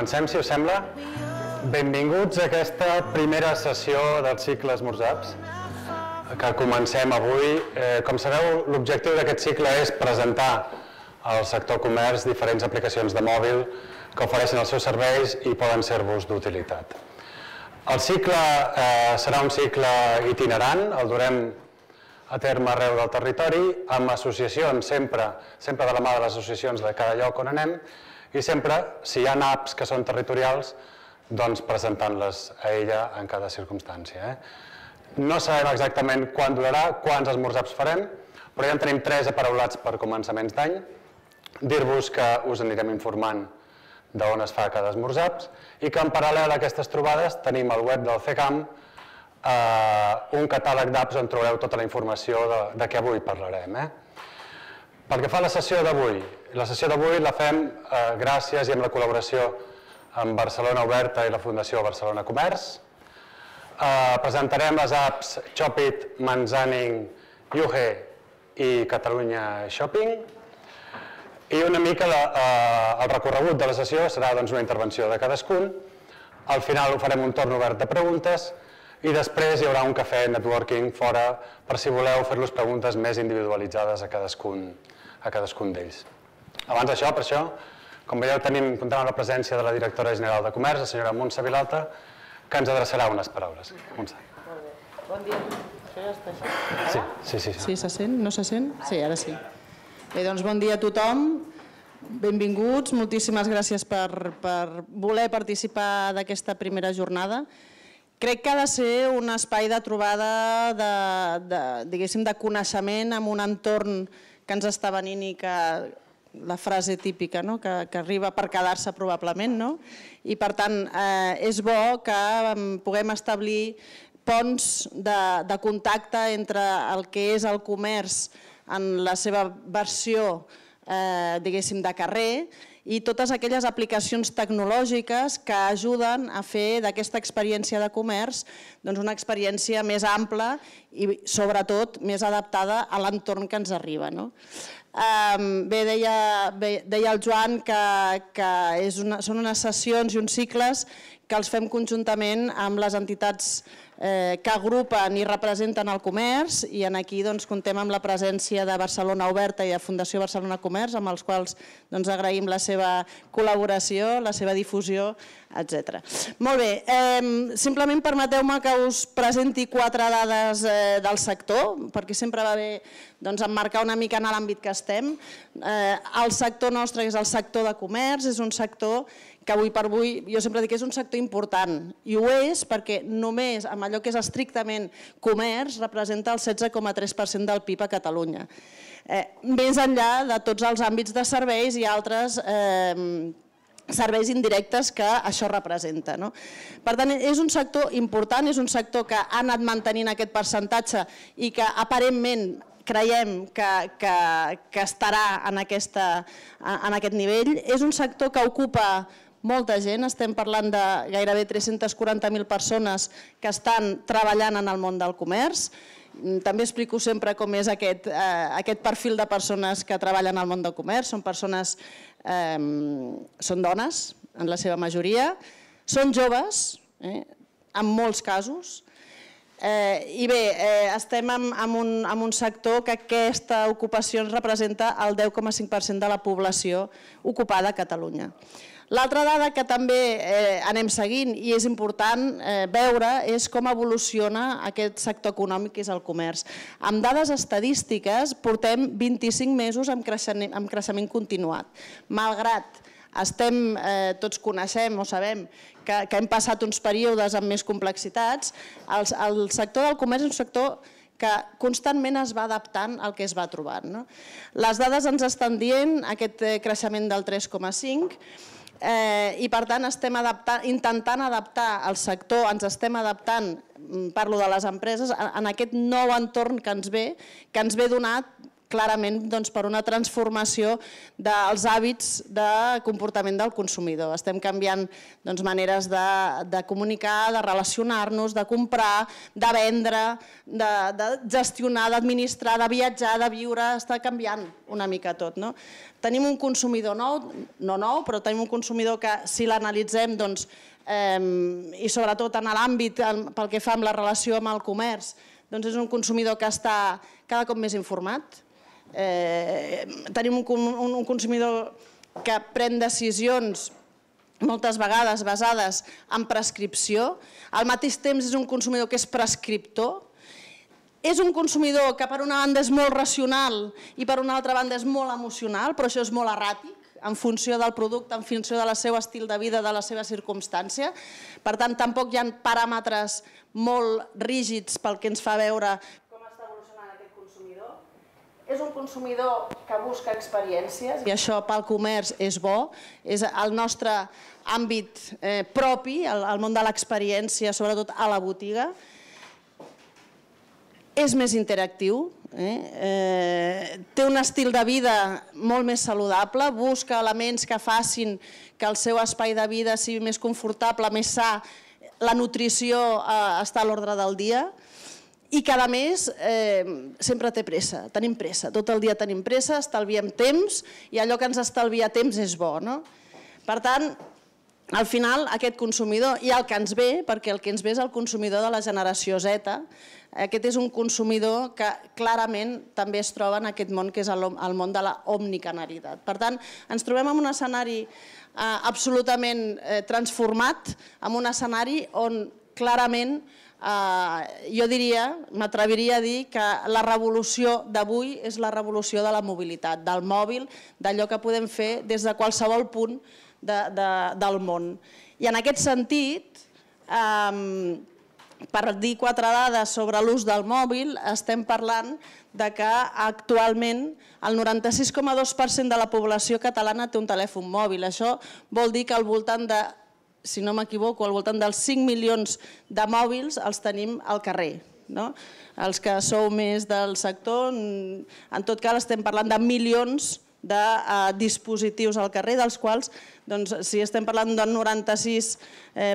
Comencem, si us sembla. Benvinguts a aquesta primera sessió del cicle Esmorzaps, que comencem avui. Eh, com sabeu, l'objectiu d'aquest cicle és presentar al sector comerç diferents aplicacions de mòbil que ofereixen els seus serveis i poden ser-vos d'utilitat. El cicle eh, serà un cicle itinerant, el durem a terme arreu del territori, amb associacions sempre, sempre de la mà de les associacions de cada lloc on anem, i sempre, si hi ha apps que són territorials, doncs presentant-les a ella en cada circumstància. Eh? No sabem exactament quan durarà, quants esmorzaps farem, però ja en tenim tres aparaulats per començaments d'any. Dir-vos que us anirem informant d'on es fa cada esmorzaps i que en paral·lel a aquestes trobades tenim al web del FECAM eh, un catàleg d'apps on trobareu tota la informació de, de què avui parlarem. Eh? Pel que fa a la sessió d'avui, la sessió d'avui la fem eh, gràcies i amb la col·laboració amb Barcelona Oberta i la Fundació Barcelona Comerç. Eh, presentarem les apps Chopit, Manzaning, Yuhe i Catalunya Shopping. I una mica la, eh, el recorregut de la sessió serà doncs, una intervenció de cadascun. Al final ho farem un torn obert de preguntes i després hi haurà un cafè networking fora per si voleu fer-los preguntes més individualitzades a cadascun a cadascun d'ells. Abans d'això, per això, com veieu, tenim, comptant amb la presència de la directora general de Comerç, la senyora Montse Vilalta, que ens adreçarà unes paraules. Montse. Molt bé. Bon dia. Això ja està així. Sí, sí, sí. Sí, se sent? No se sent? Sí, ara sí. Bé, doncs bon dia a tothom. Benvinguts, moltíssimes gràcies per, per voler participar d'aquesta primera jornada. Crec que ha de ser un espai de trobada de, de, diguéssim, de coneixement amb un entorn que ens està venint i que la frase típica no? que, que arriba per quedar-se probablement no? i per tant eh, és bo que puguem establir ponts de, de contacte entre el que és el comerç en la seva versió eh, diguéssim de carrer i totes aquelles aplicacions tecnològiques que ajuden a fer d'aquesta experiència de comerç doncs una experiència més ampla i sobretot més adaptada a l'entorn que ens arriba. No? Bé, deia, bé, deia el Joan que, que és una, són unes sessions i uns cicles que els fem conjuntament amb les entitats Eh, que agrupen i representen el comerç i en aquí doncs, comptem amb la presència de Barcelona Oberta i de Fundació Barcelona Comerç, amb els quals doncs, agraïm la seva col·laboració, la seva difusió, etc. Molt bé, simplement permeteu-me que us presenti quatre dades eh, del sector, perquè sempre va bé doncs, emmarcar una mica en l'àmbit que estem. Eh, el sector nostre és el sector de comerç, és un sector que avui per avui jo sempre dic que és un sector important i ho és perquè només amb allò que és estrictament comerç representa el 16,3% del PIB a Catalunya. Eh, més enllà de tots els àmbits de serveis i altres eh, serveis indirectes que això representa. No? Per tant, és un sector important, és un sector que ha anat mantenint aquest percentatge i que aparentment creiem que, que, que estarà en, aquesta, en aquest nivell. És un sector que ocupa molta gent, estem parlant de gairebé 340.000 persones que estan treballant en el món del comerç. Mm, també explico sempre com és aquest, eh, aquest perfil de persones que treballen al món del comerç. Són persones, eh, són dones, en la seva majoria, són joves, eh, en molts casos, Eh, I bé, eh, estem en, en, un, en un sector que aquesta ocupació ens representa el 10,5% de la població ocupada a Catalunya. L'altra dada que també eh, anem seguint i és important eh, veure és com evoluciona aquest sector econòmic que és el comerç. Amb dades estadístiques portem 25 mesos amb creixement, amb creixement continuat. Malgrat estem, eh, tots coneixem o sabem que, que hem passat uns períodes amb més complexitats, el, el sector del comerç és un sector que constantment es va adaptant al que es va trobant. No? Les dades ens estan dient aquest eh, creixement del 3,5%, eh, i per tant estem adaptar, intentant adaptar el sector, ens estem adaptant, mm, parlo de les empreses, en aquest nou entorn que ens ve, que ens ve donat clarament doncs, per una transformació dels hàbits de comportament del consumidor. Estem canviant doncs, maneres de, de comunicar, de relacionar-nos, de comprar, de vendre, de, de gestionar, d'administrar, de viatjar, de viure, està canviant una mica tot. No? Tenim un consumidor nou, no nou, però tenim un consumidor que si l'analitzem doncs, eh, i sobretot en l'àmbit pel que fa amb la relació amb el comerç, doncs és un consumidor que està cada cop més informat, eh, tenim un, un, un consumidor que pren decisions moltes vegades basades en prescripció, al mateix temps és un consumidor que és prescriptor, és un consumidor que per una banda és molt racional i per una altra banda és molt emocional, però això és molt erràtic en funció del producte, en funció del seu estil de vida, de la seva circumstància. Per tant, tampoc hi ha paràmetres molt rígids pel que ens fa veure és un consumidor que busca experiències. I això pel comerç és bo, és el nostre àmbit eh, propi, el, el món de l'experiència, sobretot a la botiga. És més interactiu, eh? Eh, té un estil de vida molt més saludable, busca elements que facin que el seu espai de vida sigui més confortable, més sa, la nutrició eh, està a l'ordre del dia i cada més eh, sempre té pressa, tenim pressa, tot el dia tenim pressa, estalviem temps i allò que ens estalvia temps és bo. No? Per tant, al final, aquest consumidor, i el que ens ve, perquè el que ens ve és el consumidor de la generació Z, aquest és un consumidor que clarament també es troba en aquest món que és el, el món de la omnicanalitat. Per tant, ens trobem en un escenari eh, absolutament eh, transformat, en un escenari on clarament eh, jo diria, m'atreviria a dir que la revolució d'avui és la revolució de la mobilitat, del mòbil, d'allò que podem fer des de qualsevol punt de, del món. I en aquest sentit, per dir quatre dades sobre l'ús del mòbil, estem parlant de que actualment el 96,2% de la població catalana té un telèfon mòbil. Això vol dir que al voltant de si no m'equivoco, al voltant dels 5 milions de mòbils els tenim al carrer. No? Els que sou més del sector, mm, en tot cas estem parlant de milions de eh, dispositius al carrer, dels quals, doncs, si estem parlant del 96% eh,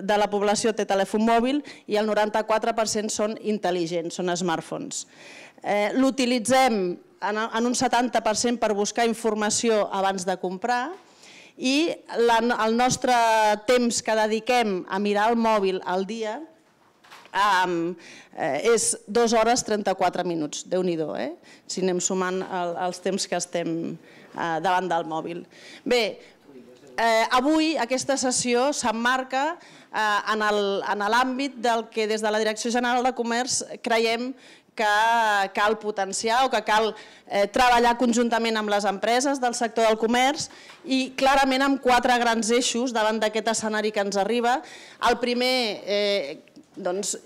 de la població té telèfon mòbil i el 94% són intel·ligents, són smartphones. Eh, L'utilitzem en, en un 70% per buscar informació abans de comprar, i la, el nostre temps que dediquem a mirar el mòbil al dia um, és 2 hores 34 minuts, déu nhi eh? si anem sumant el, els temps que estem eh, davant del mòbil. Bé, eh, avui aquesta sessió s'emmarca eh, en l'àmbit del que des de la Direcció General de Comerç creiem que cal potenciar o que cal eh, treballar conjuntament amb les empreses del sector del comerç i clarament amb quatre grans eixos davant d'aquest escenari que ens arriba. El primer, eh, doncs,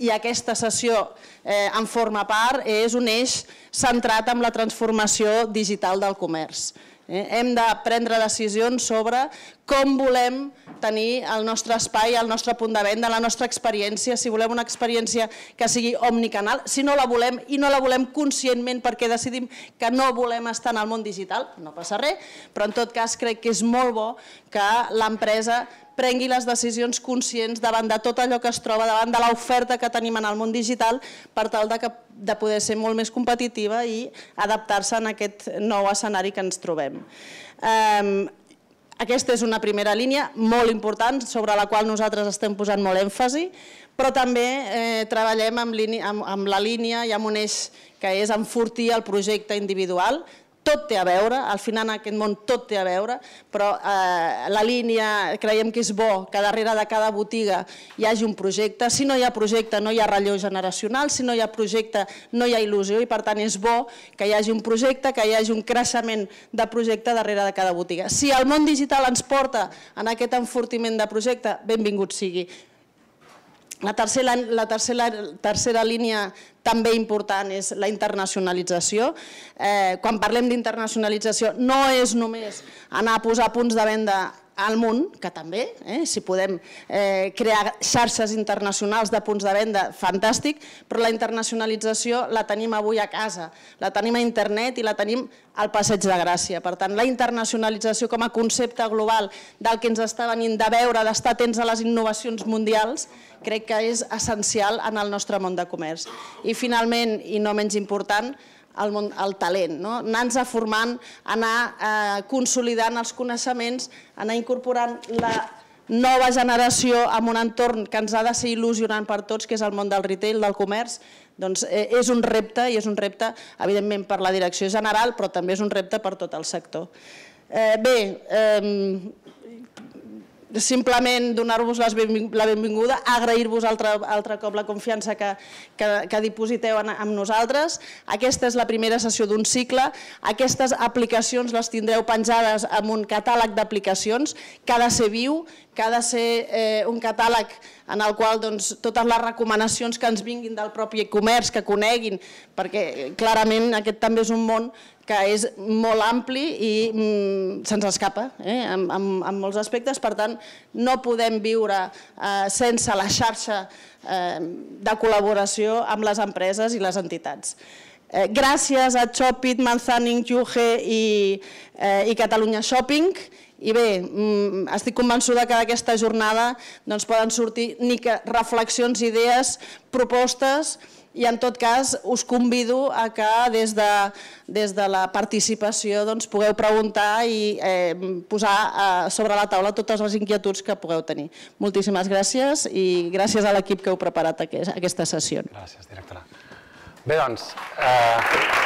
i aquesta sessió eh, en forma part, és un eix centrat en la transformació digital del comerç. Eh, hem de prendre decisions sobre com volem tenir el nostre espai, el nostre punt de venda, la nostra experiència, si volem una experiència que sigui omnicanal, si no la volem i no la volem conscientment perquè decidim que no volem estar en el món digital, no passa res, però en tot cas crec que és molt bo que l'empresa prengui les decisions conscients davant de tot allò que es troba, davant de l'oferta que tenim en el món digital, per tal de, que, de poder ser molt més competitiva i adaptar-se en aquest nou escenari que ens trobem. Eh, aquesta és una primera línia molt important sobre la qual nosaltres estem posant molt èmfasi, però també eh, treballem amb, línia, amb, amb la línia i amb un eix que és enfortir el projecte individual, tot té a veure, al final en aquest món tot té a veure, però eh, la línia creiem que és bo que darrere de cada botiga hi hagi un projecte. Si no hi ha projecte no hi ha relleu generacional, si no hi ha projecte no hi ha il·lusió i per tant és bo que hi hagi un projecte, que hi hagi un creixement de projecte darrere de cada botiga. Si el món digital ens porta en aquest enfortiment de projecte, benvingut sigui. La tercera, la tercera, tercera línia també important és la internacionalització. Eh, quan parlem d'internacionalització no és només anar a posar punts de venda al món, que també, eh, si podem eh, crear xarxes internacionals de punts de venda, fantàstic, però la internacionalització la tenim avui a casa, la tenim a internet i la tenim al Passeig de Gràcia. Per tant, la internacionalització com a concepte global del que ens està venint de veure, d'estar atents a les innovacions mundials, crec que és essencial en el nostre món de comerç. I finalment, i no menys important, el, món, el talent, no? anar-nos formant, anar eh, consolidant els coneixements, anar incorporant la nova generació amb un entorn que ens ha de ser il·lusionant per tots, que és el món del retail, del comerç, doncs eh, és un repte, i és un repte, evidentment, per la direcció general, però també és un repte per tot el sector. Eh, bé, eh, simplement donar-vos la benvinguda, agrair-vos altre, cop la confiança que, que, que dipositeu en, nosaltres. Aquesta és la primera sessió d'un cicle. Aquestes aplicacions les tindreu penjades amb un catàleg d'aplicacions que ha de ser viu, que ha de ser eh, un catàleg en el qual doncs, totes les recomanacions que ens vinguin del propi comerç, que coneguin, perquè eh, clarament aquest també és un món que és molt ampli i mm, se'ns escapa eh? en, en, en molts aspectes. Per tant, no podem viure eh, sense la xarxa eh, de col·laboració amb les empreses i les entitats. Eh, gràcies a Chopit, Manzaning, Juge i, eh, i Catalunya Shopping, i bé, mm, estic convençuda que d'aquesta jornada doncs, poden sortir ni que reflexions, idees, propostes, propostes, i en tot cas us convido a que des de, des de la participació doncs, pugueu preguntar i eh, posar eh, sobre la taula totes les inquietuds que pugueu tenir. Moltíssimes gràcies i gràcies a l'equip que heu preparat aquest, aquesta sessió. Gràcies, directora. Bé, doncs... Eh...